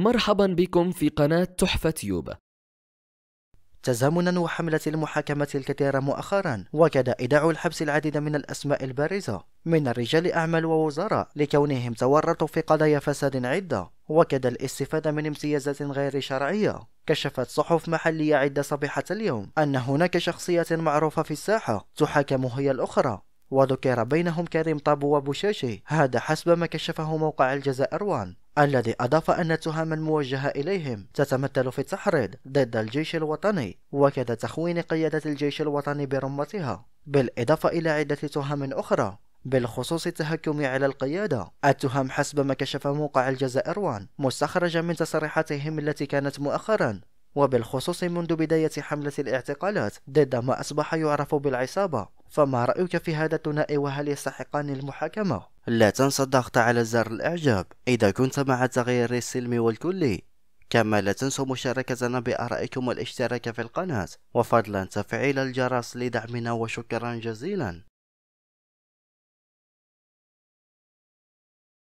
مرحبا بكم في قناة تحفة يوب تزامنا وحملة المحاكمة الكثيرة مؤخرا وكذا إيداع الحبس العديد من الأسماء البارزة من رجال أعمال ووزراء لكونهم تورطوا في قضايا فساد عدة وكذا الاستفادة من امتيازات غير شرعية كشفت صحف محلية عدة صبيحة اليوم أن هناك شخصيات معروفة في الساحة تحاكم هي الأخرى وذكر بينهم كريم طابو وبوشاشي هذا حسب ما كشفه موقع الجزائر وان الذي أضاف أن التهم الموجهة إليهم تتمثل في التحريض ضد الجيش الوطني وكذا تخوين قيادة الجيش الوطني برمتها بالإضافة إلى عدة تهم أخرى بالخصوص التهكم على القيادة التهم حسب ما كشف موقع الجزائر وان مستخرجة من تصريحاتهم التي كانت مؤخرا وبالخصوص منذ بداية حملة الاعتقالات ضد ما أصبح يعرف بالعصابة فما رأيك في هذا الثنائي وهل يستحقان المحاكمة؟ لا تنسى الضغط على زر الإعجاب إذا كنت مع التغيير السلمي والكلي كما لا تنسوا مشاركتنا بآرائكم والاشتراك في القناة وفضلا تفعيل الجرس لدعمنا وشكرا جزيلا